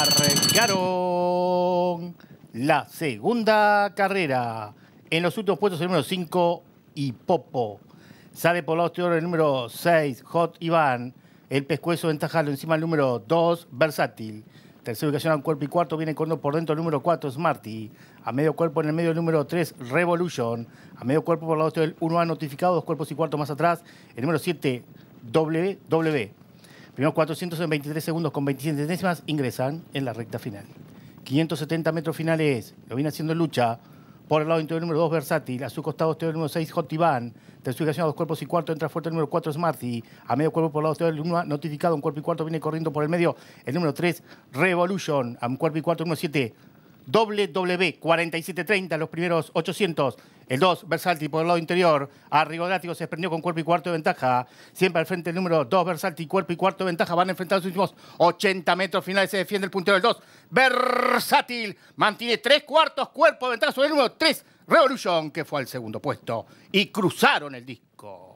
Arrancaron la segunda carrera. En los últimos puestos el número 5, popo Sale por los el número 6, Hot Iván. El pescuezo ventajalo encima el número 2, Versátil. Tercera ubicación al cuerpo y cuarto viene corriendo por dentro el número 4, Smarty. A medio cuerpo en el medio el número 3, Revolution. A medio cuerpo por la lado el 1A notificado, dos cuerpos y cuarto más atrás. El número 7, W. E. Primeros 423 segundos con 27 décimas ingresan en la recta final. 570 metros finales, lo viene haciendo lucha. Por el lado interior número 2, Versátil. A su costado exterior número 6, Hot Ivan. ubicación a dos cuerpos y cuarto, entra fuerte el número 4, Smarty. A medio cuerpo por el lado exterior, el 1 notificado, un cuerpo y cuarto viene corriendo por el medio. El número 3, Revolution. A un cuerpo y cuarto, número 7, WW4730, los primeros 800. El 2, Versátil por el lado interior. Arrigolático se desprendió con cuerpo y cuarto de ventaja. Siempre al frente el número 2, Versátil cuerpo y cuarto de ventaja. Van a enfrentar los últimos 80 metros finales. Se defiende el puntero del 2. Versátil mantiene tres cuartos cuerpo de ventaja sobre el número 3, Revolution, que fue al segundo puesto. Y cruzaron el disco.